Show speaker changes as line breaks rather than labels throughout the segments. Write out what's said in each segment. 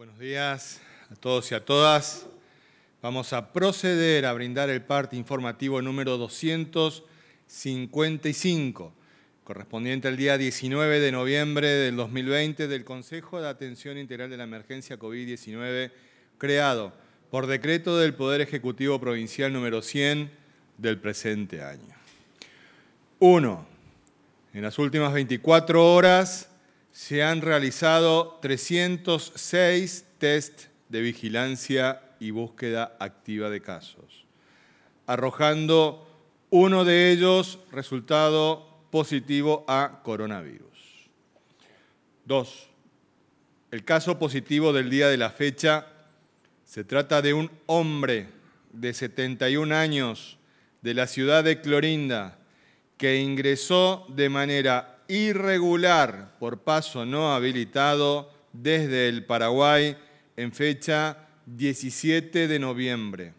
Buenos días a todos y a todas. Vamos a proceder a brindar el parte informativo número 255, correspondiente al día 19 de noviembre del 2020 del Consejo de Atención Integral de la Emergencia COVID-19, creado por decreto del Poder Ejecutivo Provincial número 100 del presente año. 1. En las últimas 24 horas se han realizado 306 test de vigilancia y búsqueda activa de casos, arrojando uno de ellos resultado positivo a coronavirus. Dos, el caso positivo del día de la fecha se trata de un hombre de 71 años de la ciudad de Clorinda que ingresó de manera irregular por paso no habilitado desde el Paraguay en fecha 17 de noviembre.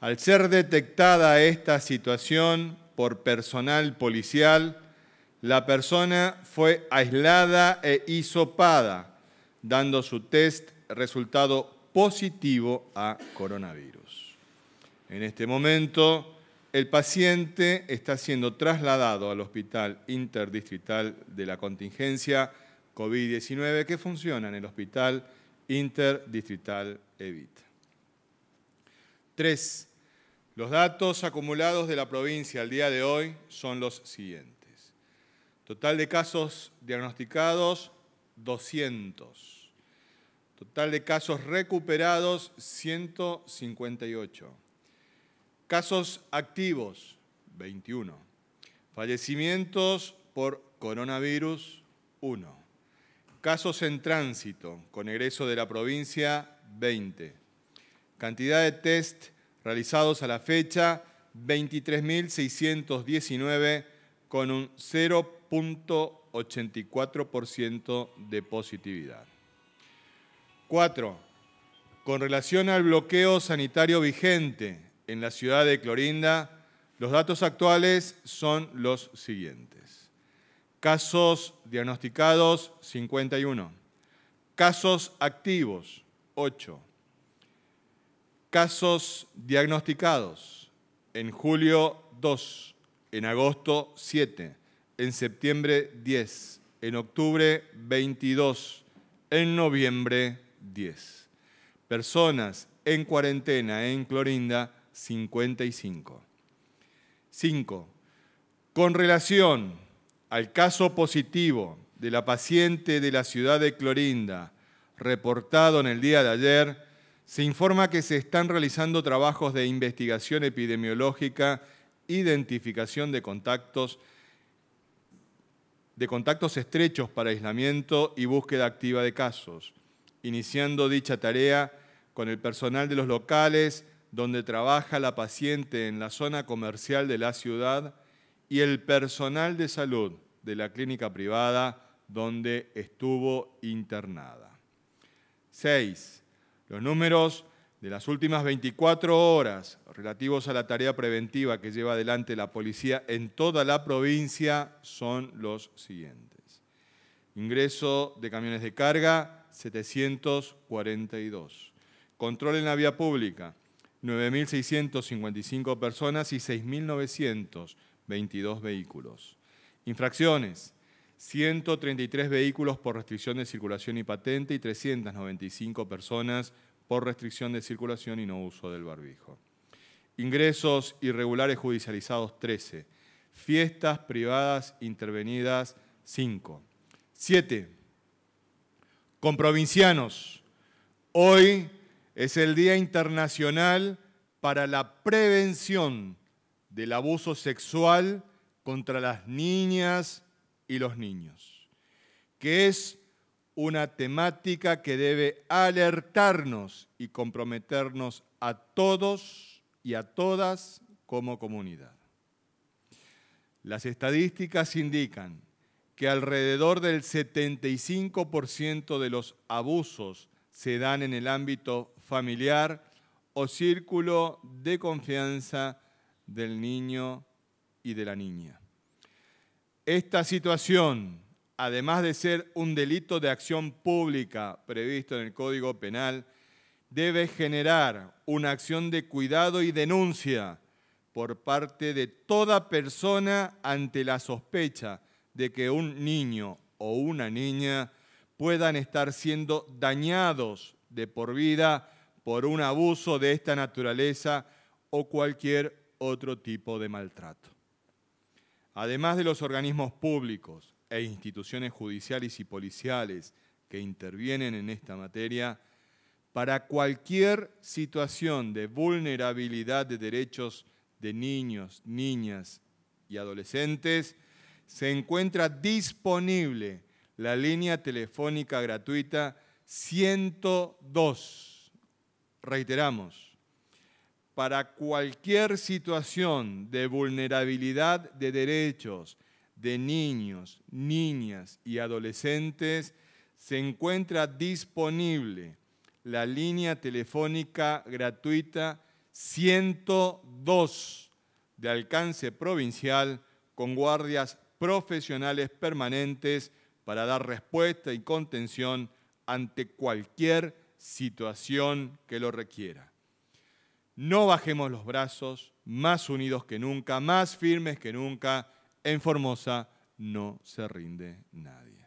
Al ser detectada esta situación por personal policial, la persona fue aislada e hisopada, dando su test resultado positivo a coronavirus. En este momento, el paciente está siendo trasladado al Hospital Interdistrital de la Contingencia COVID-19 que funciona en el Hospital Interdistrital Evita. Tres, Los datos acumulados de la provincia al día de hoy son los siguientes. Total de casos diagnosticados, 200. Total de casos recuperados, 158. Casos activos, 21. Fallecimientos por coronavirus, 1. Casos en tránsito con egreso de la provincia, 20. Cantidad de test realizados a la fecha, 23.619 con un 0.84% de positividad. 4. Con relación al bloqueo sanitario vigente en la ciudad de Clorinda, los datos actuales son los siguientes. Casos diagnosticados 51. Casos activos 8. Casos diagnosticados en julio 2, en agosto 7, en septiembre 10, en octubre 22, en noviembre 10. Personas en cuarentena en Clorinda 55. 5. Con relación al caso positivo de la paciente de la ciudad de Clorinda, reportado en el día de ayer, se informa que se están realizando trabajos de investigación epidemiológica, identificación de contactos, de contactos estrechos para aislamiento y búsqueda activa de casos, iniciando dicha tarea con el personal de los locales donde trabaja la paciente en la zona comercial de la ciudad y el personal de salud de la clínica privada donde estuvo internada. 6. Los números de las últimas 24 horas relativos a la tarea preventiva que lleva adelante la policía en toda la provincia son los siguientes. Ingreso de camiones de carga, 742. Control en la vía pública, 9.655 personas y 6.922 vehículos. Infracciones, 133 vehículos por restricción de circulación y patente y 395 personas por restricción de circulación y no uso del barbijo. Ingresos irregulares judicializados 13. Fiestas privadas intervenidas 5. 7. provincianos, Hoy es el Día Internacional para la Prevención del Abuso Sexual contra las Niñas y los Niños, que es una temática que debe alertarnos y comprometernos a todos y a todas como comunidad. Las estadísticas indican que alrededor del 75% de los abusos se dan en el ámbito familiar o círculo de confianza del niño y de la niña. Esta situación, además de ser un delito de acción pública previsto en el Código Penal, debe generar una acción de cuidado y denuncia por parte de toda persona ante la sospecha de que un niño o una niña puedan estar siendo dañados de por vida por un abuso de esta naturaleza o cualquier otro tipo de maltrato. Además de los organismos públicos e instituciones judiciales y policiales que intervienen en esta materia, para cualquier situación de vulnerabilidad de derechos de niños, niñas y adolescentes, se encuentra disponible la línea telefónica gratuita 102. Reiteramos, para cualquier situación de vulnerabilidad de derechos de niños, niñas y adolescentes, se encuentra disponible la línea telefónica gratuita 102 de alcance provincial con guardias profesionales permanentes para dar respuesta y contención ante cualquier situación que lo requiera. No bajemos los brazos, más unidos que nunca, más firmes que nunca. En Formosa no se rinde nadie.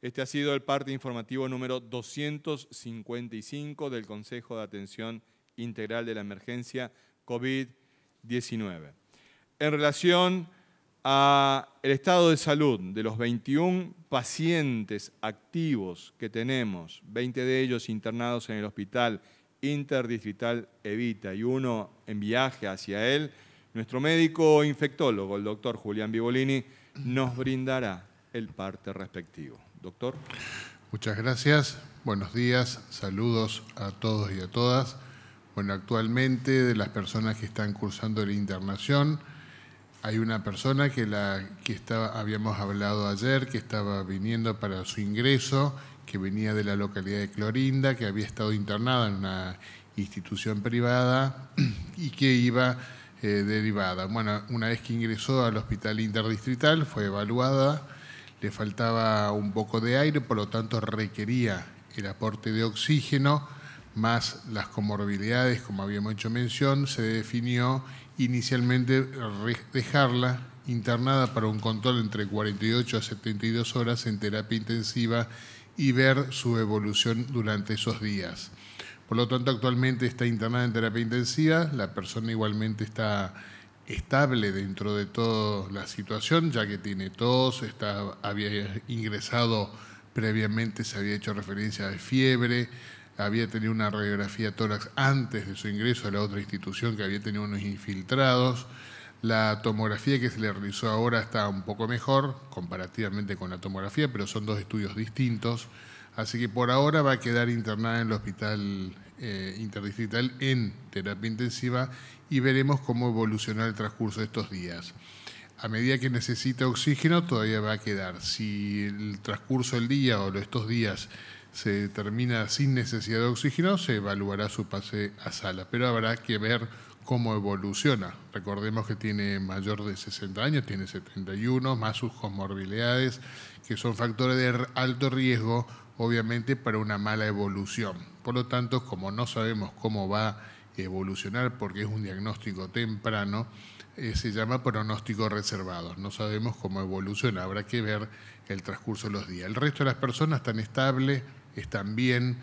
Este ha sido el parte informativo número 255 del Consejo de Atención Integral de la Emergencia COVID-19. En relación a el estado de salud de los 21 pacientes activos que tenemos, 20 de ellos internados en el hospital interdistrital Evita y uno en viaje hacia él, nuestro médico infectólogo, el doctor Julián Vivolini, nos brindará el parte respectivo. Doctor.
Muchas gracias, buenos días, saludos a todos y a todas. Bueno, actualmente de las personas que están cursando la internación, hay una persona que, la, que estaba, habíamos hablado ayer, que estaba viniendo para su ingreso, que venía de la localidad de Clorinda, que había estado internada en una institución privada y que iba eh, derivada. Bueno, una vez que ingresó al hospital interdistrital, fue evaluada, le faltaba un poco de aire, por lo tanto requería el aporte de oxígeno, más las comorbilidades, como habíamos hecho mención, se definió inicialmente dejarla internada para un control entre 48 a 72 horas en terapia intensiva y ver su evolución durante esos días. Por lo tanto, actualmente está internada en terapia intensiva, la persona igualmente está estable dentro de toda la situación, ya que tiene tos, está, había ingresado previamente, se había hecho referencia de fiebre, había tenido una radiografía tórax antes de su ingreso a la otra institución, que había tenido unos infiltrados. La tomografía que se le realizó ahora está un poco mejor comparativamente con la tomografía, pero son dos estudios distintos. Así que por ahora va a quedar internada en el hospital eh, interdistrital en terapia intensiva y veremos cómo evoluciona el transcurso de estos días. A medida que necesita oxígeno, todavía va a quedar. Si el transcurso del día o estos días se termina sin necesidad de oxígeno, se evaluará su pase a sala, pero habrá que ver cómo evoluciona. Recordemos que tiene mayor de 60 años, tiene 71, más sus comorbilidades, que son factores de alto riesgo, obviamente, para una mala evolución. Por lo tanto, como no sabemos cómo va a evolucionar, porque es un diagnóstico temprano, eh, se llama pronóstico reservado. No sabemos cómo evoluciona, habrá que ver el transcurso de los días. El resto de las personas están estables, están bien,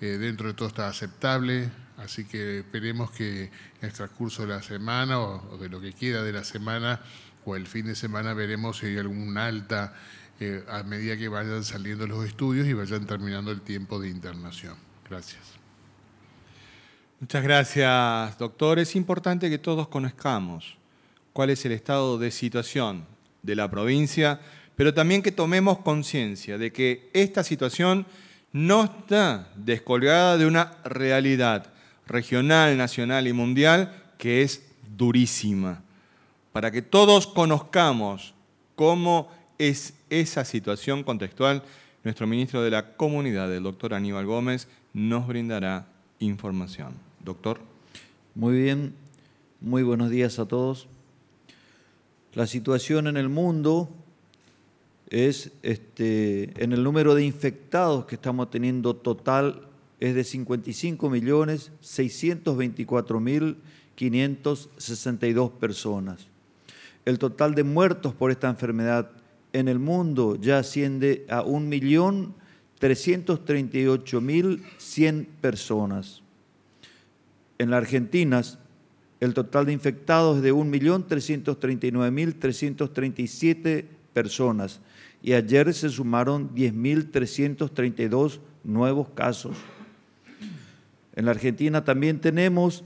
eh, dentro de todo está aceptable, así que esperemos que en el transcurso de la semana o, de lo que queda de la semana o el fin de semana veremos si hay algún alta eh, a medida que vayan saliendo los estudios y vayan terminando el tiempo de internación. Gracias. Muchas gracias, doctor. Es
importante que todos conozcamos cuál es el estado de situación de la provincia, pero también que tomemos conciencia de que esta situación no está descolgada de una realidad regional, nacional y mundial que es durísima. Para que todos conozcamos cómo es esa situación contextual, nuestro ministro de la Comunidad, el doctor Aníbal Gómez, nos brindará información. Doctor. Muy bien, muy buenos días a todos. La situación en el mundo
es este, en el número de infectados que estamos teniendo total es de 55.624.562 personas. El total de muertos por esta enfermedad en el mundo ya asciende a 1.338.100 personas. En la Argentina, el total de infectados es de 1.339.337 personas y ayer se sumaron 10.332 nuevos casos. En la Argentina también tenemos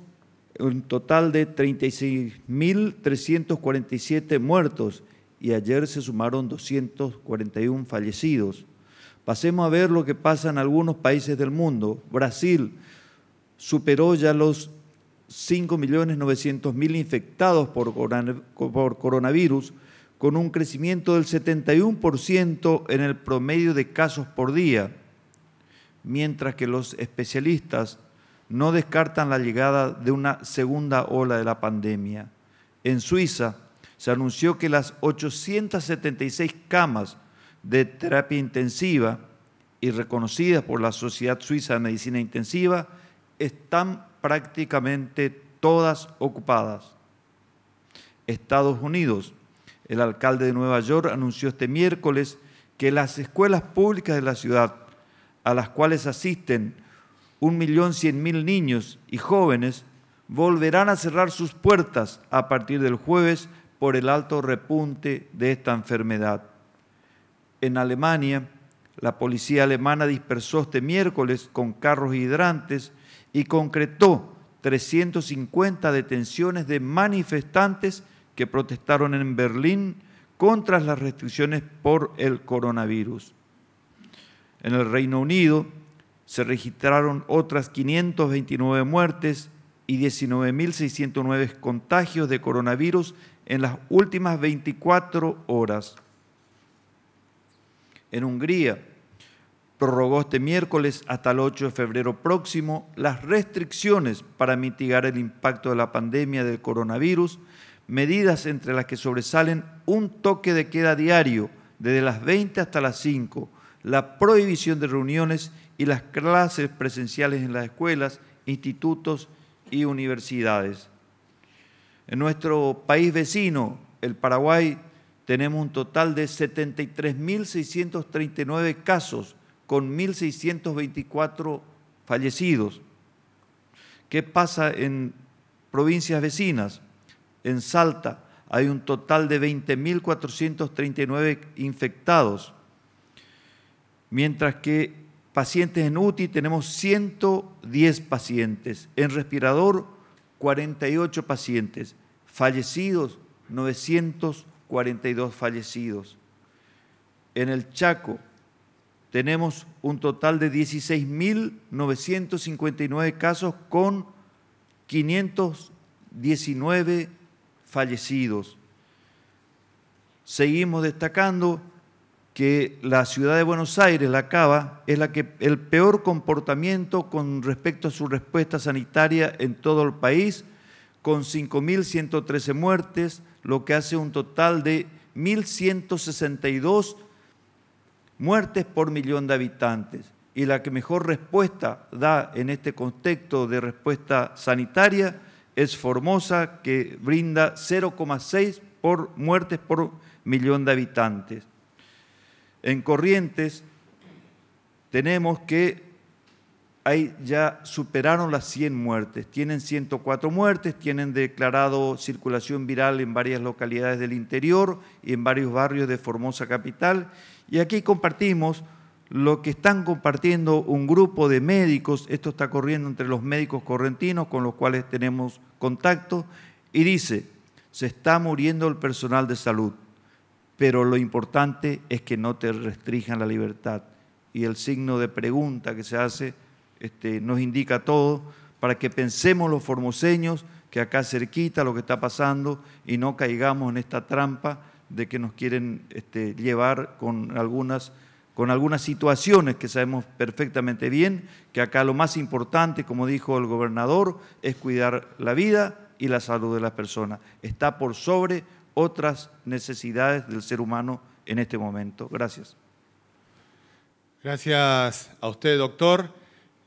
un total de 36.347 muertos y ayer se sumaron 241 fallecidos. Pasemos a ver lo que pasa en algunos países del mundo. Brasil superó ya los 5.900.000 infectados por coronavirus, con un crecimiento del 71% en el promedio de casos por día, mientras que los especialistas no descartan la llegada de una segunda ola de la pandemia. En Suiza se anunció que las 876 camas de terapia intensiva y reconocidas por la Sociedad Suiza de Medicina Intensiva están prácticamente todas ocupadas. Estados Unidos el alcalde de Nueva York anunció este miércoles que las escuelas públicas de la ciudad, a las cuales asisten 1.100.000 niños y jóvenes, volverán a cerrar sus puertas a partir del jueves por el alto repunte de esta enfermedad. En Alemania, la policía alemana dispersó este miércoles con carros hidrantes y concretó 350 detenciones de manifestantes que protestaron en Berlín contra las restricciones por el coronavirus. En el Reino Unido se registraron otras 529 muertes y 19.609 contagios de coronavirus en las últimas 24 horas. En Hungría, prorrogó este miércoles hasta el 8 de febrero próximo las restricciones para mitigar el impacto de la pandemia del coronavirus medidas entre las que sobresalen un toque de queda diario desde las 20 hasta las 5, la prohibición de reuniones y las clases presenciales en las escuelas, institutos y universidades. En nuestro país vecino, el Paraguay, tenemos un total de 73.639 casos con 1.624 fallecidos. ¿Qué pasa en provincias vecinas? En Salta hay un total de 20.439 infectados, mientras que pacientes en UTI tenemos 110 pacientes, en respirador 48 pacientes, fallecidos 942 fallecidos. En el Chaco tenemos un total de 16.959 casos con 519 fallecidos. Seguimos destacando que la ciudad de Buenos Aires, la Cava, es la que el peor comportamiento con respecto a su respuesta sanitaria en todo el país, con 5.113 muertes, lo que hace un total de 1.162 muertes por millón de habitantes. Y la que mejor respuesta da en este contexto de respuesta sanitaria es Formosa, que brinda 0,6 por muertes por millón de habitantes. En Corrientes tenemos que ahí ya superaron las 100 muertes, tienen 104 muertes, tienen declarado circulación viral en varias localidades del interior y en varios barrios de Formosa Capital. Y aquí compartimos lo que están compartiendo un grupo de médicos, esto está corriendo entre los médicos correntinos con los cuales tenemos contacto, y dice, se está muriendo el personal de salud, pero lo importante es que no te restrijan la libertad. Y el signo de pregunta que se hace este, nos indica todo para que pensemos los formoseños que acá cerquita lo que está pasando y no caigamos en esta trampa de que nos quieren este, llevar con algunas con algunas situaciones que sabemos perfectamente bien, que acá lo más importante, como dijo el gobernador, es cuidar la vida y la salud de las personas. Está por sobre otras necesidades del ser humano en este momento. Gracias.
Gracias a usted, doctor.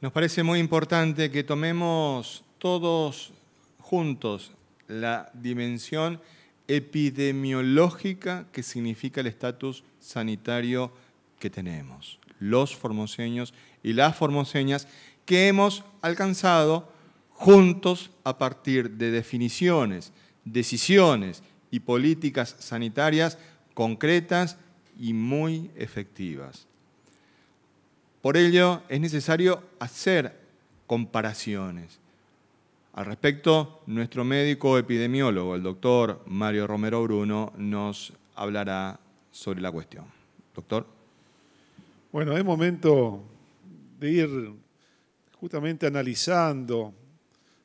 Nos parece muy importante que tomemos todos juntos la dimensión epidemiológica que significa el estatus sanitario que tenemos, los formoseños y las formoseñas que hemos alcanzado juntos a partir de definiciones, decisiones y políticas sanitarias concretas y muy efectivas. Por ello es necesario hacer comparaciones. Al respecto, nuestro médico epidemiólogo, el doctor Mario Romero Bruno, nos hablará sobre la cuestión. Doctor.
Bueno, es momento de ir justamente analizando,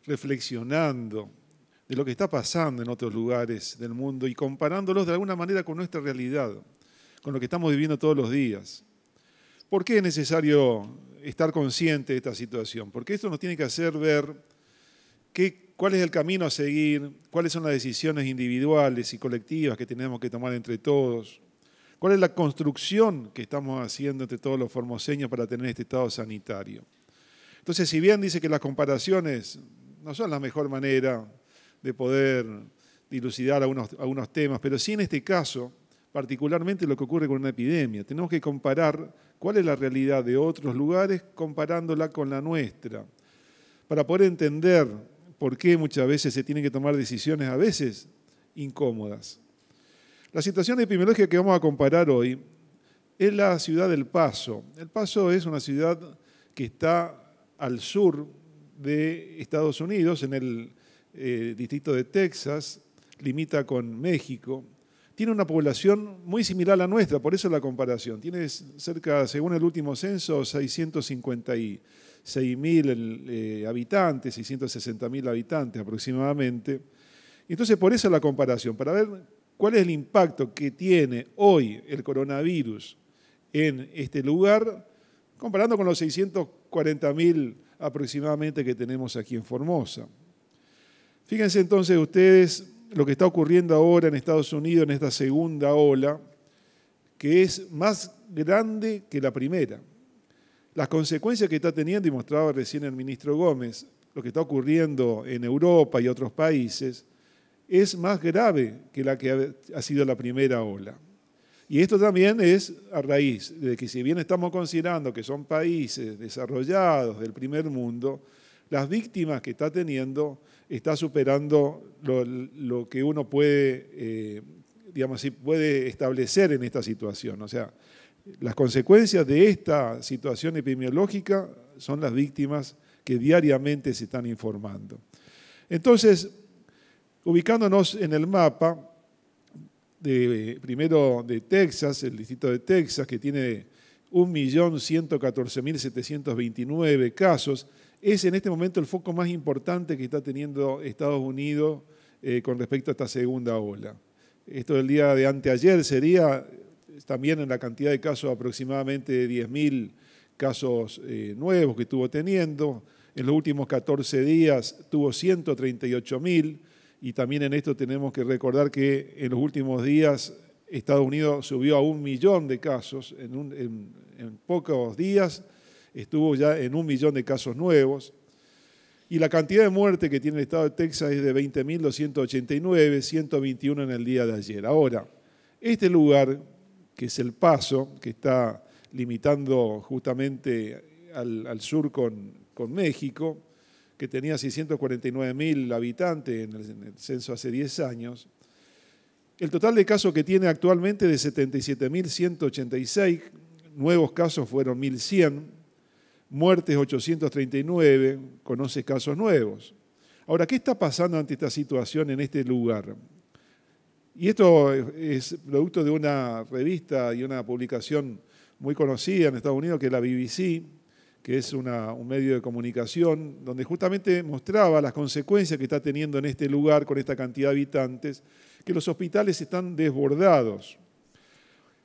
reflexionando de lo que está pasando en otros lugares del mundo y comparándolos de alguna manera con nuestra realidad, con lo que estamos viviendo todos los días. ¿Por qué es necesario estar consciente de esta situación? Porque esto nos tiene que hacer ver cuál es el camino a seguir, cuáles son las decisiones individuales y colectivas que tenemos que tomar entre todos, ¿Cuál es la construcción que estamos haciendo entre todos los formoseños para tener este estado sanitario? Entonces, si bien dice que las comparaciones no son la mejor manera de poder dilucidar algunos, temas, pero sí en este caso, particularmente lo que ocurre con una epidemia, tenemos que comparar cuál es la realidad de otros lugares comparándola con la nuestra, para poder entender por qué muchas veces se tienen que tomar decisiones a veces incómodas la situación epidemiológica que vamos a comparar hoy es la ciudad del Paso. El Paso es una ciudad que está al sur de Estados Unidos, en el eh, distrito de Texas, limita con México. Tiene una población muy similar a la nuestra, por eso la comparación. Tiene cerca, según el último censo, 656 mil eh, habitantes, 660.000 mil habitantes aproximadamente. Entonces, por eso la comparación, para ver cuál es el impacto que tiene hoy el coronavirus en este lugar, comparando con los 640.000 aproximadamente que tenemos aquí en Formosa. Fíjense entonces ustedes lo que está ocurriendo ahora en Estados Unidos en esta segunda ola, que es más grande que la primera. Las consecuencias que está teniendo, y mostraba recién el ministro Gómez, lo que está ocurriendo en Europa y otros países, es más grave que la que ha sido la primera ola. Y esto también es a raíz de que si bien estamos considerando que son países desarrollados del primer mundo, las víctimas que está teniendo está superando lo, que uno puede, eh, digamos puede establecer en esta situación. O sea, las consecuencias de esta situación epidemiológica son las víctimas que diariamente se están informando. Entonces, Ubicándonos en el mapa, de, primero de Texas, el distrito de Texas, que tiene 1.114.729 casos, es en este momento el foco más importante que está teniendo Estados Unidos eh, con respecto a esta segunda ola. Esto del día de anteayer sería eh, también en la cantidad de casos aproximadamente de 10.000 casos eh, nuevos que estuvo teniendo. En los últimos 14 días tuvo 138.000 y también en esto tenemos que recordar que en los últimos días Estados Unidos subió a un millón de casos, en, pocos días estuvo ya en un millón de casos nuevos. Y la cantidad de muerte que tiene el estado de Texas es de 20.289, 121 en el día de ayer. Ahora, este lugar, que es el paso, que está limitando justamente al, sur con México, que tenía 649 mil habitantes en el, censo hace 10 años, el total de casos que tiene actualmente de 77.186, nuevos casos fueron 1.100, muertes 839, conoce casos nuevos. Ahora, ¿qué está pasando ante esta situación en este lugar? Y esto es producto de una revista y una publicación muy conocida en Estados Unidos, que es la BBC, que es un medio de comunicación, donde justamente mostraba las consecuencias que está teniendo en este lugar con esta cantidad de habitantes, que los hospitales están desbordados.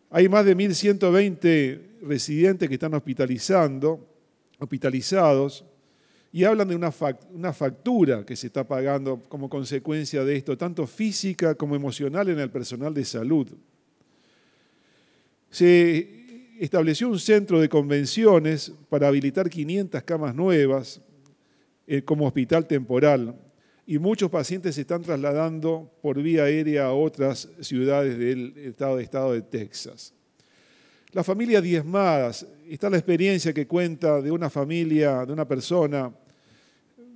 Hay más de 1.120 residentes que están hospitalizando, hospitalizados, y hablan de una, factura que se está pagando como consecuencia de esto, tanto física como emocional en el personal de salud. Se estableció un centro de convenciones para habilitar 500 camas nuevas eh, como hospital temporal y muchos pacientes se están trasladando por vía aérea a otras ciudades del estado de, Texas. La familia diezmadas, está la experiencia que cuenta de una familia, de una persona,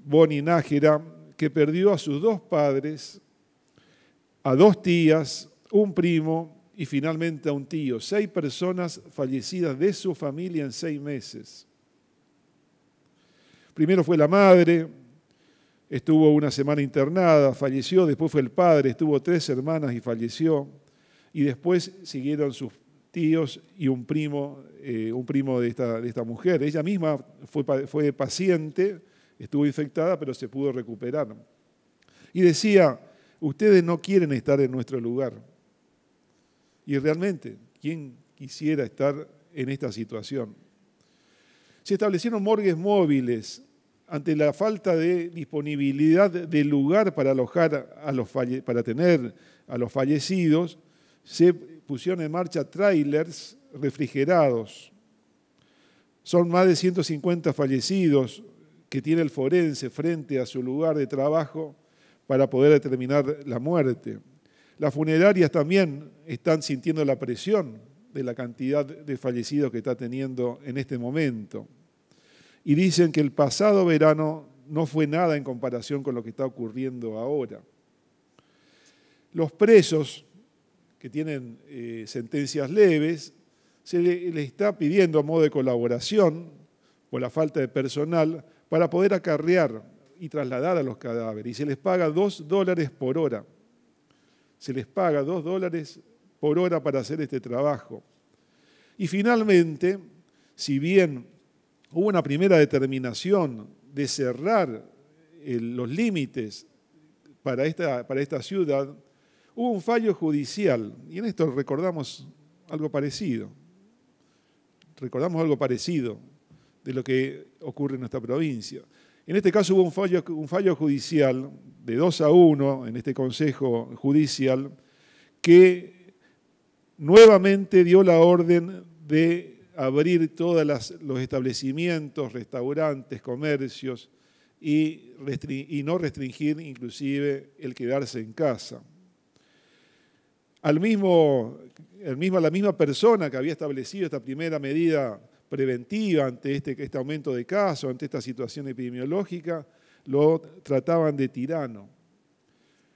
Bonnie Nájera, que perdió a sus dos padres, a dos tías, un primo y finalmente a un tío. Seis personas fallecidas de su familia en seis meses. Primero fue la madre, estuvo una semana internada, falleció, después fue el padre, estuvo tres hermanas y falleció, y después siguieron sus tíos y un primo, eh, un primo de esta, de esta, mujer. Ella misma fue, fue paciente, estuvo infectada, pero se pudo recuperar. Y decía, ustedes no quieren estar en nuestro lugar. Y realmente, ¿quién quisiera estar en esta situación? Se establecieron morgues móviles ante la falta de disponibilidad de lugar para alojar a los para tener a los fallecidos, se pusieron en marcha trailers refrigerados. Son más de 150 fallecidos que tiene el forense frente a su lugar de trabajo para poder determinar la muerte. Las funerarias también están sintiendo la presión de la cantidad de fallecidos que está teniendo en este momento. Y dicen que el pasado verano no fue nada en comparación con lo que está ocurriendo ahora. Los presos que tienen eh, sentencias leves, se les está pidiendo a modo de colaboración por la falta de personal para poder acarrear y trasladar a los cadáveres y se les paga dos dólares por hora se les paga dos dólares por hora para hacer este trabajo. Y finalmente, si bien hubo una primera determinación de cerrar eh, los límites para esta, para esta ciudad, hubo un fallo judicial, y en esto recordamos algo parecido, recordamos algo parecido de lo que ocurre en nuestra provincia. En este caso hubo un fallo, judicial de 2 a 1 en este Consejo Judicial que nuevamente dio la orden de abrir todos los establecimientos, restaurantes, comercios y, no restringir inclusive el quedarse en casa. Al mismo, el mismo, la misma persona que había establecido esta primera medida preventiva ante este, este aumento de casos, ante esta situación epidemiológica, lo trataban de tirano.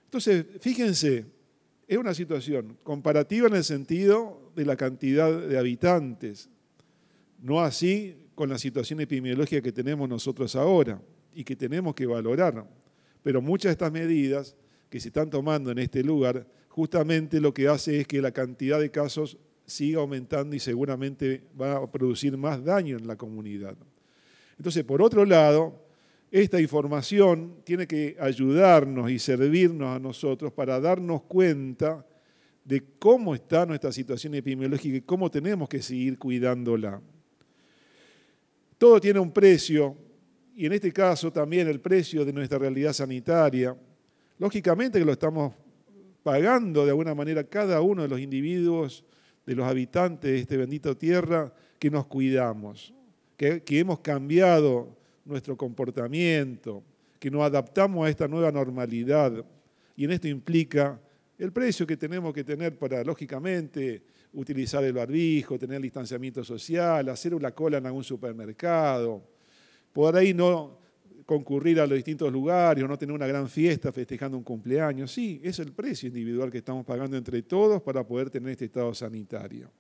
Entonces, fíjense, es una situación comparativa en el sentido de la cantidad de habitantes, no así con la situación epidemiológica que tenemos nosotros ahora y que tenemos que valorar. Pero muchas de estas medidas que se están tomando en este lugar, justamente lo que hace es que la cantidad de casos siga aumentando y seguramente va a producir más daño en la comunidad. Entonces, por otro lado, esta información tiene que ayudarnos y servirnos a nosotros para darnos cuenta de cómo está nuestra situación epidemiológica y cómo tenemos que seguir cuidándola. Todo tiene un precio y en este caso también el precio de nuestra realidad sanitaria. Lógicamente que lo estamos pagando de alguna manera cada uno de los individuos de los habitantes de esta bendita tierra que nos cuidamos, que, hemos cambiado nuestro comportamiento, que nos adaptamos a esta nueva normalidad. Y en esto implica el precio que tenemos que tener para, lógicamente, utilizar el barbijo, tener distanciamiento social, hacer una cola en algún supermercado, por ahí no concurrir a los distintos lugares o no tener una gran fiesta festejando un cumpleaños. Sí, es el precio individual que estamos pagando entre todos para poder tener este estado sanitario.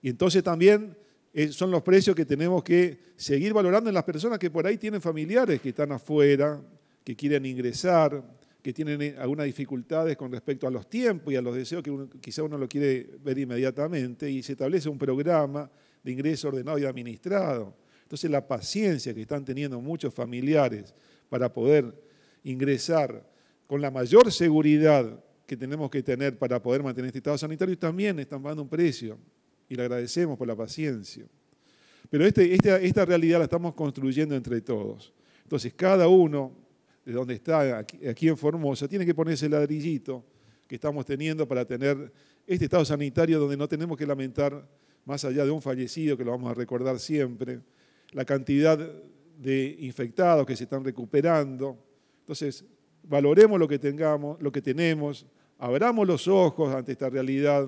Y entonces también eh, son los precios que tenemos que seguir valorando en las personas que por ahí tienen familiares que están afuera, que quieren ingresar, que tienen eh, algunas dificultades con respecto a los tiempos y a los deseos que quizás quizá uno lo quiere ver inmediatamente y se establece un programa de ingreso ordenado y administrado entonces la paciencia que están teniendo muchos familiares para poder ingresar con la mayor seguridad que tenemos que tener para poder mantener este estado sanitario también están pagando un precio y le agradecemos por la paciencia. Pero este, esta, realidad la estamos construyendo entre todos. Entonces cada uno, de donde está aquí, aquí en Formosa, tiene que ponerse ese ladrillito que estamos teniendo para tener este estado sanitario donde no tenemos que lamentar más allá de un fallecido que lo vamos a recordar siempre, la cantidad de infectados que se están recuperando. Entonces, valoremos lo que tengamos, lo que tenemos, abramos los ojos ante esta realidad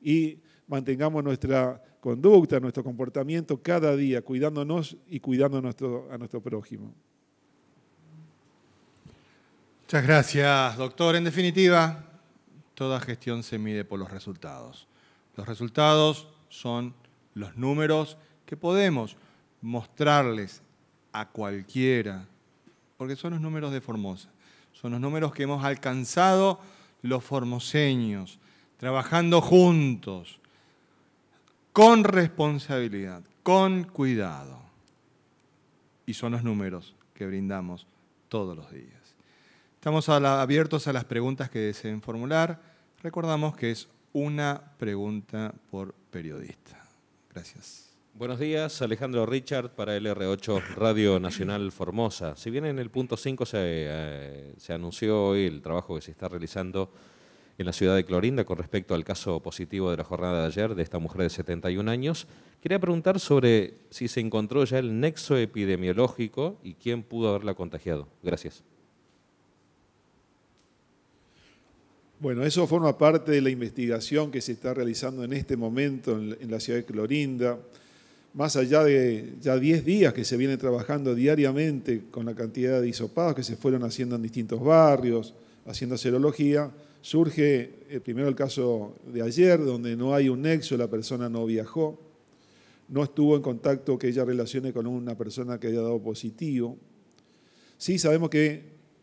y mantengamos nuestra conducta, nuestro comportamiento cada día, cuidándonos y cuidando a nuestro, a nuestro prójimo.
Muchas gracias, doctor. En definitiva, toda gestión se mide por los resultados. Los resultados son los números que podemos mostrarles a cualquiera, porque son los números de Formosa, son los números que hemos alcanzado los formoseños, trabajando juntos, con responsabilidad, con cuidado. Y son los números que brindamos todos los días. Estamos abiertos a las preguntas que deseen formular. Recordamos que es una pregunta por periodista. Gracias. Buenos
días, Alejandro Richard para LR8 Radio Nacional Formosa. Si bien en el punto 5 eh, se, anunció hoy el trabajo que se está realizando en la ciudad de Clorinda con respecto al caso positivo de la jornada de ayer de esta mujer de 71 años. Quería preguntar sobre si se encontró ya el nexo epidemiológico y quién pudo haberla contagiado. Gracias.
Bueno, eso forma parte de la investigación que se está realizando en este momento en la ciudad de Clorinda más allá de ya 10 días que se viene trabajando diariamente con la cantidad de disopados que se fueron haciendo en distintos barrios, haciendo serología, surge eh, primero el caso de ayer, donde no hay un nexo, la persona no viajó, no estuvo en contacto que ella relacione con una persona que haya dado positivo. Sí, sabemos que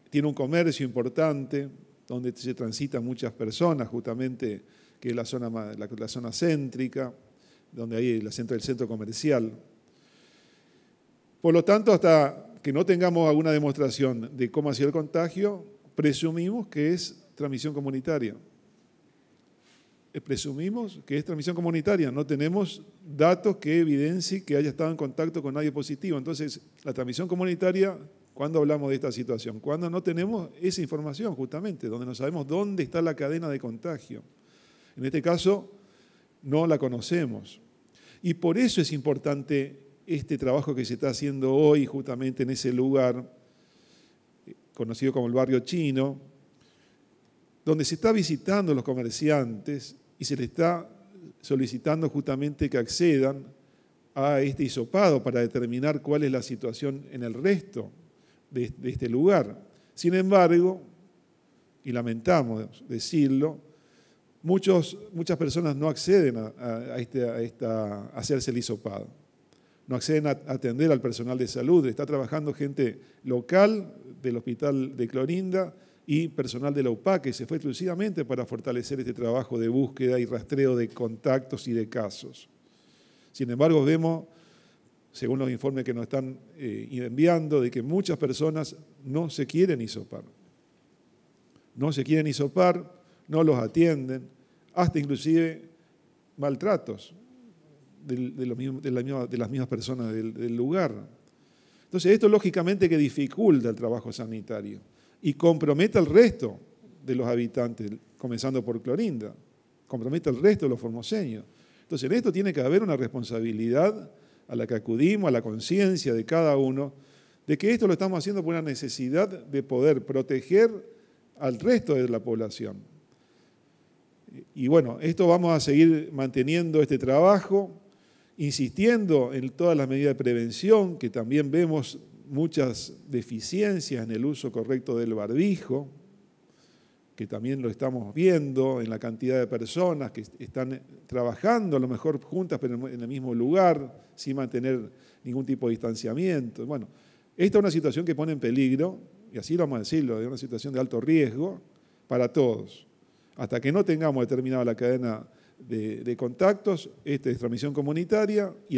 tiene un comercio importante, donde se transitan muchas personas, justamente que es la zona, la zona céntrica donde hay el centro, del centro comercial. Por lo tanto, hasta que no tengamos alguna demostración de cómo ha sido el contagio, presumimos que es transmisión comunitaria. Eh, presumimos que es transmisión comunitaria, no tenemos datos que evidencie que haya estado en contacto con nadie positivo. Entonces, la transmisión comunitaria, ¿cuándo hablamos de esta situación? Cuando no tenemos esa información, justamente, donde no sabemos dónde está la cadena de contagio. En este caso, no la conocemos. Y por eso es importante este trabajo que se está haciendo hoy justamente en ese lugar, eh, conocido como el barrio chino, donde se está visitando a los comerciantes y se les está solicitando justamente que accedan a este hisopado para determinar cuál es la situación en el resto de este lugar. Sin embargo, y lamentamos decirlo, Muchos, muchas personas no acceden a, este, esta, hacerse el hisopado, no acceden a atender al personal de salud, está trabajando gente local del hospital de Clorinda y personal de la UPA que se fue exclusivamente para fortalecer este trabajo de búsqueda y rastreo de contactos y de casos. Sin embargo, vemos, según los informes que nos están eh, enviando, de que muchas personas no se quieren hisopar. No se quieren hisopar, no los atienden, hasta inclusive maltratos de, las mismas personas del, del lugar. Entonces, esto lógicamente que dificulta el trabajo sanitario y compromete al resto de los habitantes, comenzando por Clorinda, compromete al resto de los formoseños. Entonces, en esto tiene que haber una responsabilidad a la que acudimos, a la conciencia de cada uno, de que esto lo estamos haciendo por una necesidad de poder proteger al resto de la población y bueno, esto vamos a seguir manteniendo este trabajo, insistiendo en todas las medidas de prevención, que también vemos muchas deficiencias en el uso correcto del barbijo, que también lo estamos viendo en la cantidad de personas que están trabajando, a lo mejor juntas, pero en el mismo lugar, sin mantener ningún tipo de distanciamiento. Bueno, esta es una situación que pone en peligro, y así lo vamos a decirlo, es una situación de alto riesgo para todos. Hasta que no tengamos determinada la cadena de, contactos, esta es transmisión comunitaria y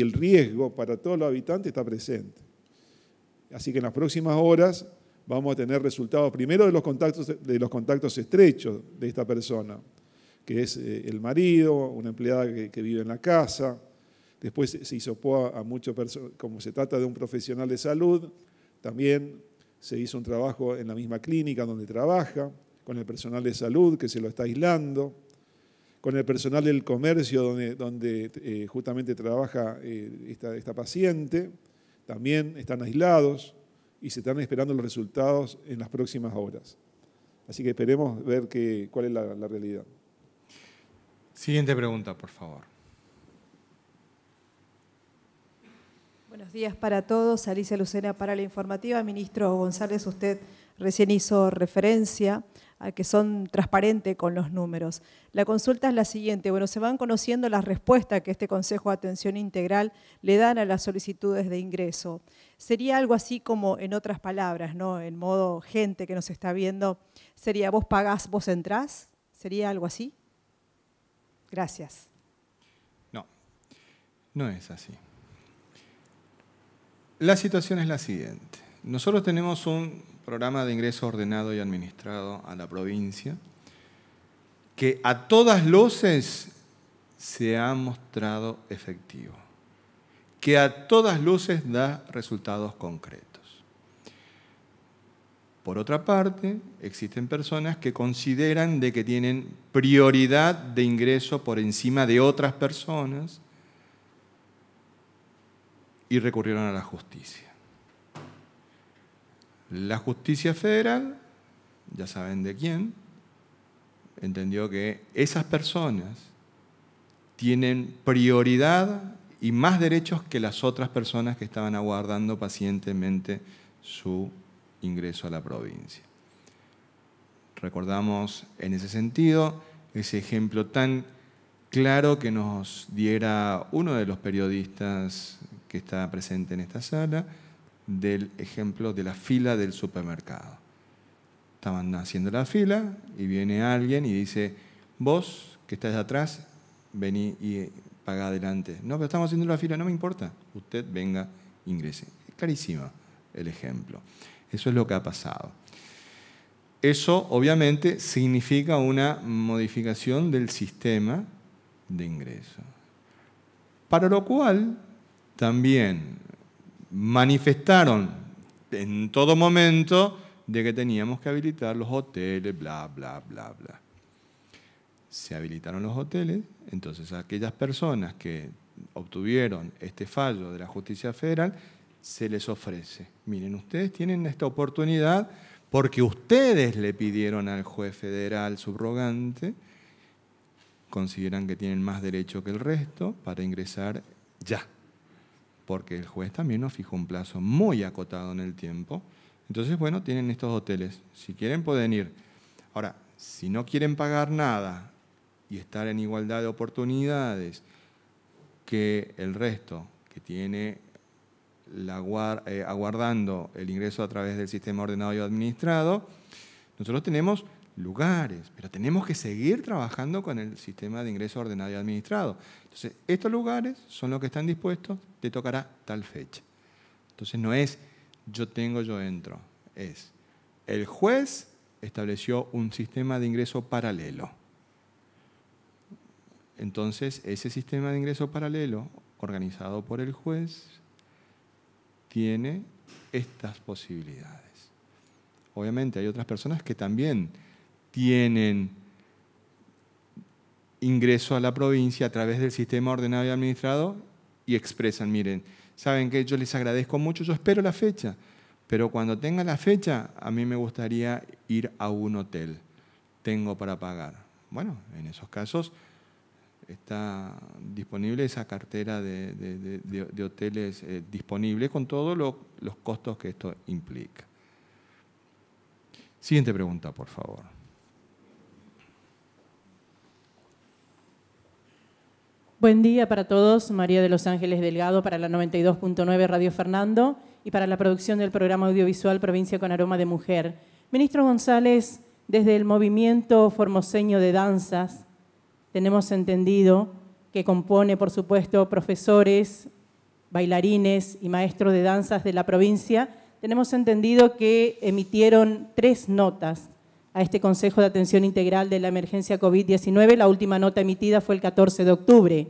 el, riesgo para todos los habitantes está presente. Así que en las próximas horas vamos a tener resultados primero de los contactos, de los contactos estrechos de esta persona, que es eh, el marido, una empleada que, vive en la casa. Después se hizo, a, a muchos como se trata de un profesional de salud, también se hizo un trabajo en la misma clínica donde trabaja con el personal de salud que se lo está aislando, con el personal del comercio donde, eh, justamente trabaja eh, esta, paciente, también están aislados y se están esperando los resultados en las próximas horas. Así que esperemos ver cuál es la, la realidad.
Siguiente pregunta, por favor.
Buenos días para todos. Alicia Lucena para la informativa. Ministro González, usted recién hizo referencia que son transparentes con los números. La consulta es la siguiente, bueno, se van conociendo las respuestas que este Consejo de Atención Integral le dan a las solicitudes de ingreso. Sería algo así como, en otras palabras, ¿no? En modo gente que nos está viendo, sería vos pagás, vos entrás, sería algo así. Gracias.
No, no es así. La situación es la siguiente. Nosotros tenemos un programa de ingreso ordenado y administrado a la provincia, que a todas luces se ha mostrado efectivo, que a todas luces da resultados concretos. Por otra parte, existen personas que consideran de que tienen prioridad de ingreso por encima de otras personas y recurrieron a la justicia. La justicia federal, ya saben de quién, entendió que esas personas tienen prioridad y más derechos que las otras personas que estaban aguardando pacientemente su ingreso a la provincia. Recordamos en ese sentido ese ejemplo tan claro que nos diera uno de los periodistas que está presente en esta sala, del ejemplo de la fila del supermercado. Estaban haciendo la fila y viene alguien y dice, vos que estás atrás, vení y paga adelante. No, pero estamos haciendo la fila, no me importa. Usted venga, ingrese. Es clarísimo el ejemplo. Eso es lo que ha pasado. Eso obviamente significa una modificación del sistema de ingreso. Para lo cual también manifestaron en todo momento de que teníamos que habilitar los hoteles, bla, bla, bla, bla. Se habilitaron los hoteles, entonces aquellas personas que obtuvieron este fallo de la justicia federal, se les ofrece, miren, ustedes tienen esta oportunidad porque ustedes le pidieron al juez federal subrogante, consideran que tienen más derecho que el resto para ingresar ya porque el juez también nos fijó un plazo muy acotado en el tiempo. Entonces, bueno, tienen estos hoteles. Si quieren, pueden ir. Ahora, si no quieren pagar nada y estar en igualdad de oportunidades que el resto que tiene la eh, aguardando el ingreso a través del sistema ordenado y administrado, nosotros tenemos lugares, pero tenemos que seguir trabajando con el sistema de ingreso ordenado y administrado. Entonces, estos lugares son los que están dispuestos, te tocará tal fecha. Entonces, no es yo tengo, yo entro, es el juez estableció un sistema de ingreso paralelo. Entonces, ese sistema de ingreso paralelo organizado por el juez tiene estas posibilidades. Obviamente hay otras personas que también tienen ingreso a la provincia a través del sistema ordenado y administrado y expresan, miren, saben que yo les agradezco mucho, yo espero la fecha, pero cuando tenga la fecha, a mí me gustaría ir a un hotel, tengo para pagar. Bueno, en esos casos está disponible esa cartera de, hoteles eh, disponible con todos los costos que esto implica. Siguiente pregunta, por favor.
Buen día para todos. María de los Ángeles Delgado para la 92.9 Radio Fernando y para la producción del programa audiovisual Provincia con Aroma de Mujer. Ministro González, desde el movimiento formoseño de danzas tenemos entendido que compone, por supuesto, profesores, bailarines y maestros de danzas de la provincia. Tenemos entendido que emitieron tres notas a este Consejo de Atención Integral de la Emergencia COVID-19. La última nota emitida fue el 14 de octubre.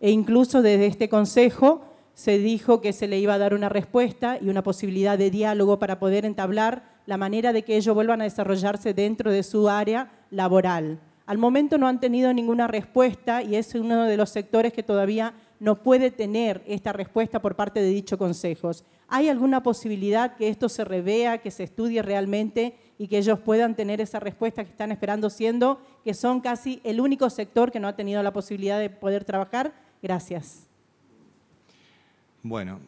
E incluso desde este Consejo se dijo que se le iba a dar una respuesta y una posibilidad de diálogo para poder entablar la manera de que ellos vuelvan a desarrollarse dentro de su área laboral. Al momento no han tenido ninguna respuesta y es uno de los sectores que todavía no puede tener esta respuesta por parte de dicho consejos. ¿Hay alguna posibilidad que esto se revea, que se estudie realmente y que ellos puedan tener esa respuesta que están esperando, siendo que son casi el único sector que no ha tenido la posibilidad de poder trabajar. Gracias.
Bueno,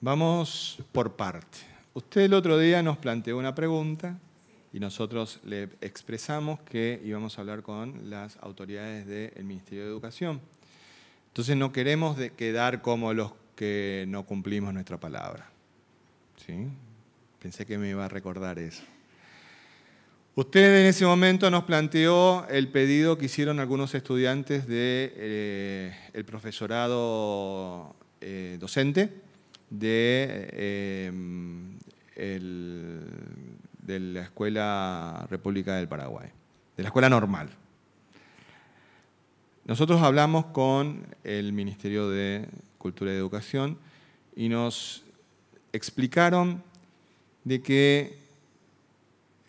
vamos por parte. Usted el otro día nos planteó una pregunta y nosotros le expresamos que íbamos a hablar con las autoridades del Ministerio de Educación. Entonces no queremos de quedar como los que no cumplimos nuestra palabra. Pensé que me iba a recordar eso. Usted en ese momento nos planteó el pedido que hicieron algunos estudiantes del eh, profesorado eh, docente de, eh, de la Escuela República del Paraguay, de la Escuela Normal. Nosotros hablamos con el Ministerio de Cultura y Educación y nos explicaron de que